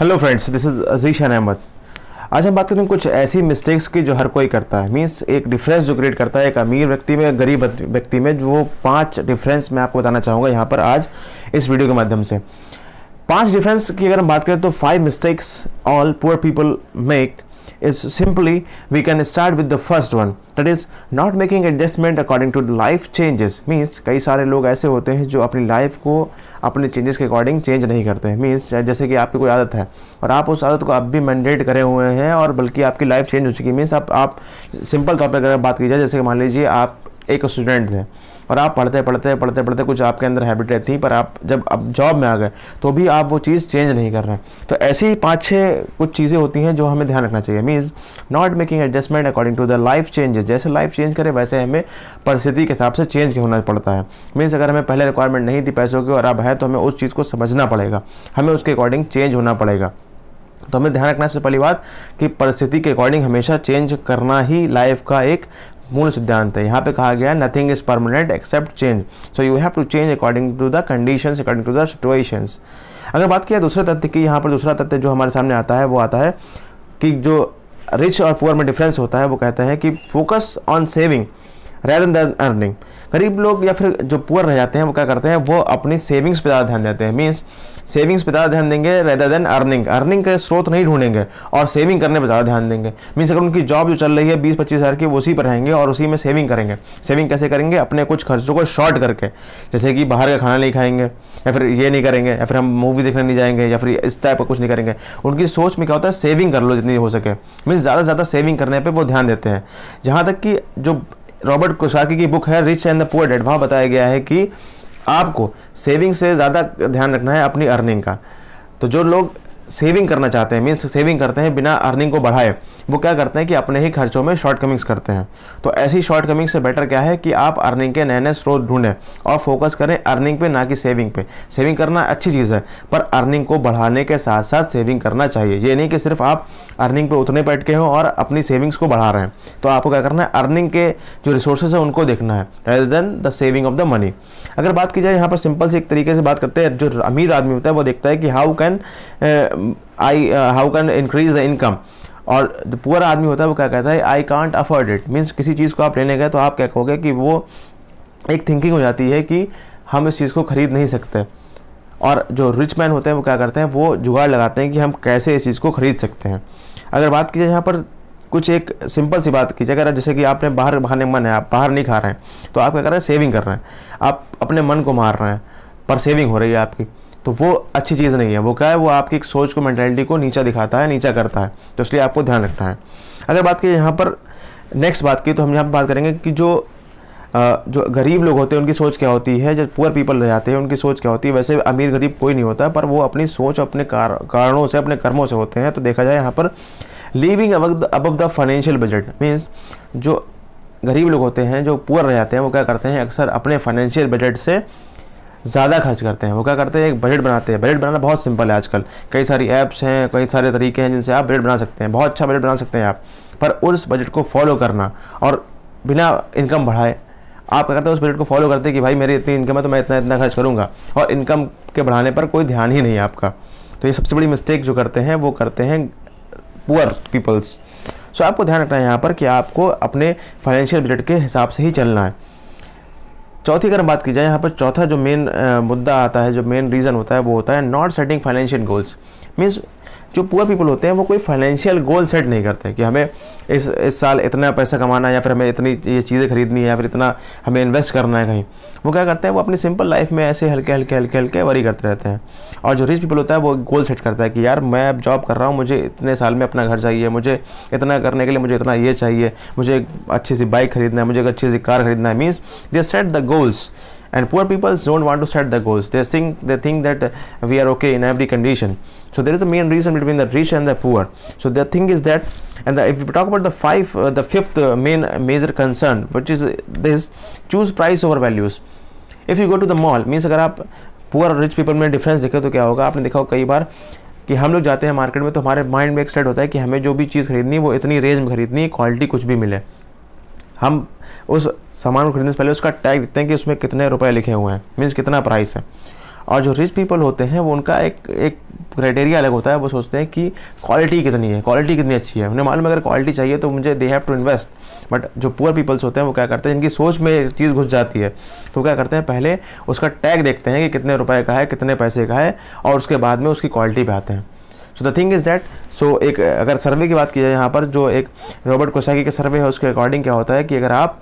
hello friends this is Azeeshan Ahmed आज हम बात करें कुछ ऐसी मिस्टेक्स की जो हर कोई करता है मीन्स एक डिफरेंस जो क्रिएट करता है एक अमीर व्यक्ति में गरीब व्यक्ति में जो पांच डिफरेंस मैं आपको बताना चाहूँगा यहाँ पर आज इस वीडियो के माध्यम से पांच डिफरेंस की अगर हम बात करें तो five mistakes all poor people make is simply we can start with the first one that is not making adjustment according to life changes means कई सारे लोग ऐसे होते हैं जो अपनी लाइफ को अपने चेंजेस के अकॉर्डिंग चेंज नहीं करते हैं मीन्स जैसे कि आपकी कोई आदत है और आप उस आदत को अब भी मैंडेट करे हुए हैं और बल्कि आपकी लाइफ चेंज हो चुकी है मीन्स आप आप सिंपल तौर पर अगर बात की जाए जैसे कि मान लीजिए आप एक स्टूडेंट थे और आप पढ़ते पढ़ते पढ़ते पढ़ते कुछ आपके अंदर हैबिट रहती पर आप जब अब जॉब में आ गए तो भी आप वो चीज़ चेंज नहीं कर रहे हैं तो ऐसी ही पाँच छः कुछ चीज़ें होती हैं जो हमें ध्यान रखना चाहिए means not making adjustment according to the life changes जैसे लाइफ चेंज करें वैसे हमें परिस्थिति के हिसाब से चेंज होना पड़ता है मीन्स अगर हमें पहले रिक्वायरमेंट नहीं थी पैसों की और अब है तो हमें उस चीज़ को समझना पड़ेगा हमें उसके अकॉर्डिंग चेंज होना पड़ेगा तो हमें ध्यान रखना सबसे पहली बात कि परिस्थिति के अकॉर्डिंग हमेशा चेंज करना ही लाइफ का एक मूल सिद्धांत है यहाँ पे कहा गया nothing is permanent except change so you have to change according to the condition according to the situations अगर बात किया दूसरे तथ्य की यहाँ पर दूसरा तथ्य जो हमारे सामने आता है वो आता है कि जो रिच और पुअर में डिफरेंस होता है वो कहते हैं कि focus on saving rather than earning गरीब लोग या फिर जो पुअर रह जाते हैं वो क्या करते हैं वो अपनी सेविंग्स पर ज़्यादा ध्यान देते हैं मीन्स सेविंग्स पर ज़्यादा ध्यान देंगे रेदर देन अर्निंग अर्निंग के स्रोत नहीं ढूंढेंगे और सेविंग करने पर ज़्यादा ध्यान देंगे मीन्स अगर उनकी जॉब जो चल रही है बीस पच्चीस हज़ार की वो उसी पर रहेंगे और उसी में सेविंग करेंगे सेविंग कैसे करेंगे अपने कुछ खर्चों को शॉर्ट करके जैसे कि बाहर का खाना नहीं खाएंगे या फिर ये नहीं करेंगे या फिर हम मूवी देखने नहीं जाएंगे या फिर इस टाइप का कुछ नहीं करेंगे उनकी सोच में क्या होता है सेविंग कर लो जितनी हो सके मीन्स ज़्यादा से ज़्यादा सेविंग करने पर वो ध्यान देते हैं जहाँ तक कि जो रॉबर्ट कुशाकी की बुक है rich and the poor dad वहाँ बताया गया है कि आपको सेविंग से ज़्यादा ध्यान रखना है अपनी अर्निंग का तो जो लोग सेविंग करना चाहते हैं मीन्स सेविंग करते हैं बिना अर्निंग को बढ़ाए वो क्या करते हैं कि अपने ही खर्चों में शॉर्ट कमिंग्स करते हैं तो ऐसी शॉर्ट कमिंग से बेटर क्या है कि आप अर्निंग के नए नए स्रोत ढूंढें और फोकस करें अर्निंग पे ना कि सेविंग पे सेविंग करना अच्छी चीज़ है पर अर्निंग को बढ़ाने के साथ साथ सेविंग करना चाहिए ये नहीं कि सिर्फ आप अर्निंग पे उतने बैठ के हों और अपनी सेविंग्स को बढ़ा रहे हैं तो आपको क्या करना है अर्निंग के जो रिसोर्सेज हैं उनको देखना है rather than the saving of the money अगर बात की जाए यहाँ पर सिंपल से एक तरीके से बात करते हैं जो अमीर आदमी होता है वो देखता है कि how can I how can increase the income और जो पुअर आदमी होता है वो क्या कहता है I can't afford it means किसी चीज़ को आप लेने गए तो आप क्या कहोगे कि वो एक थिंकिंग हो जाती है कि हम इस चीज़ को खरीद नहीं सकते और जो रिच मैन होते हैं वो क्या करते हैं वो जुगाड़ लगाते हैं कि हम कैसे इस चीज़ को खरीद सकते हैं अगर बात की जाए यहाँ पर कुछ एक सिंपल सी बात कीजिए अगर जैसे कि आपने बाहर खाने मन है आप बाहर नहीं खा रहे हैं तो आप क्या कर रहे हैं सेविंग कर रहे हैं आप अपने मन को मार रहे हैं पर सेविंग हो रही है आपकी तो वो अच्छी चीज़ नहीं है वो क्या है वो आपकी एक सोच को मैंटेलिटी को नीचा दिखाता है नीचा करता है तो इसलिए आपको ध्यान रखना है अगर बात की यहाँ पर नेक्स्ट बात की तो हम यहाँ पर बात करेंगे कि जो जो गरीब लोग होते हैं उनकी सोच क्या होती है जब पुअर पीपल रह जाते हैं उनकी सोच क्या होती है वैसे अमीर गरीब कोई नहीं होता पर वो अपनी सोच अपने कार, कारणों से अपने कर्मों से होते हैं तो देखा जाए यहाँ पर लिविंग अब द फाइनेंशियल बजट मीन्स जो गरीब लोग होते हैं जो पुअर रह जाते हैं वो क्या करते हैं अक्सर अपने फाइनेंशियल बजट से ज़्यादा खर्च करते हैं वो क्या करते हैं एक बजट बनाते हैं बजट बनाना बहुत सिंपल है आजकल कई सारी ऐप्स हैं कई सारे तरीके हैं जिनसे आप बजट बना सकते हैं बहुत अच्छा बजट बना सकते हैं आप पर उस बजट को फॉलो करना और बिना इनकम बढ़ाए आप क्या करते हैं उस बजट को फॉलो करते हैं कि भाई मेरी इतनी इनकम है तो मैं इतना इतना खर्च करूँगा और इनकम के बढ़ाने पर कोई ध्यान ही नहीं है आपका तो ये सबसे बड़ी मिस्टेक जो करते हैं वो करते हैं पुअर पीपल्स सो आपको ध्यान रखना है यहाँ पर कि आपको अपने फाइनेंशियल बजट के हिसाब से ही चलना है चौथी अगर बात की जाए यहाँ पर चौथा जो मेन मुद्दा आता है जो मेन रीज़न होता है वो होता है not setting financial goals means जो पुअर पीपल होते हैं वो कोई फाइनेंशियल गोल सेट नहीं करते कि हमें इस इस साल इतना पैसा कमाना है या फिर हमें इतनी ये चीज़ें खरीदनी है या फिर इतना हमें इन्वेस्ट करना है कहीं वो क्या करते हैं वो अपनी सिंपल लाइफ में ऐसे हल्के हल्के हल्के हल्के वरी करते रहते हैं और जो रिच पीपल होता है वो गोल सेट करता है कि यार मैं अब जॉब कर रहा हूँ मुझे इतने साल में अपना घर चाहिए मुझे इतना करने के लिए मुझे इतना ये चाहिए मुझे एक अच्छी सी बाइक खरीदना है मुझे एक अच्छी सी कार खरीदना है means they set the goals and poor peoples don't want to set the goals they think they think that we are okay in every condition so there is a main reason between the rich and the poor so the thing is that and the, if we talk about the five uh, the fifth uh, main uh, major concern which is uh, this choose price over values if you go to the mall means agar aap poor or rich people mein difference देखें to kya hoga aapne dekha hoga kai baar कि हम लोग जाते हैं market में तो हमारे mind में एक सेट होता है कि हमें जो भी चीज़ खरीदनी है वो इतनी रेंज में खरीदनी है क्वालिटी कुछ भी मिले हम उस सामान को खरीदने से पहले उसका टैग देखते हैं कि उसमें कितने रुपए लिखे हुए हैं मीन्स कितना प्राइस है और जो रिच पीपल होते हैं वो उनका एक एक क्राइटेरिया अलग होता है वो सोचते हैं कि क्वालिटी कितनी है क्वालिटी कितनी अच्छी है उन्हें मालूम अगर क्वालिटी चाहिए तो मुझे they have to invest but जो पुअर पीपल्स होते हैं वो क्या करते हैं जिनकी सोच में चीज़ घुस जाती है तो क्या करते हैं पहले उसका टैग देखते हैं कि कितने रुपए का है कितने पैसे का है और उसके बाद में उसकी क्वालिटी पर आते हैं so the thing is that so एक अगर सर्वे की बात की जाए यहाँ पर जो एक रॉबर्ट कोसाकी के सर्वे है उसके अकॉर्डिंग क्या होता है कि अगर आप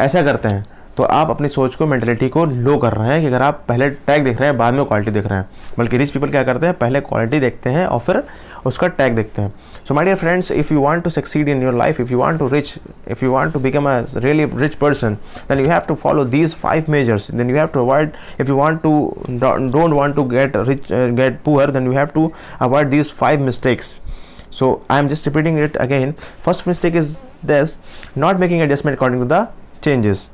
ऐसा करते हैं तो आप अपनी सोच को मैंटेलिटी को लो कर रहे हैं कि अगर आप पहले टैग देख रहे हैं बाद में क्वालिटी देख रहे हैं बल्कि रिच पीपल क्या करते हैं पहले क्वालिटी देखते हैं और फिर उसका टैग देखते हैं so my dear friends if you want to succeed in your life if you want to rich if you want to become a really rich person then you have to follow these five measures then you have to avoid if you want to don't want to get rich get poor then you have to avoid these five mistakes so I am just repeating it again first mistake is this not making adjustment according to the changes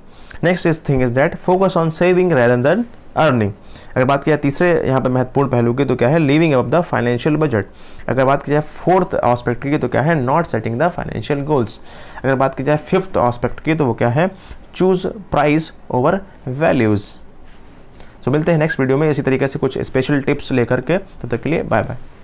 next is thing is that focus on saving rather than earning अगर बात किया तीसरे यहाँ पर महत्वपूर्ण पहलू की तो क्या है living up the financial budget अगर बात की जाए फोर्थ ऑस्पेक्ट की तो क्या है not setting the financial goals अगर बात की जाए फिफ्थ ऑस्पेक्ट की तो वो क्या है चूज प्राइस ओवर वैल्यूज़ तो मिलते हैं नेक्स्ट वीडियो में इसी तरीके से कुछ स्पेशल टिप्स लेकर के तब तो तक के लिए बाय बाय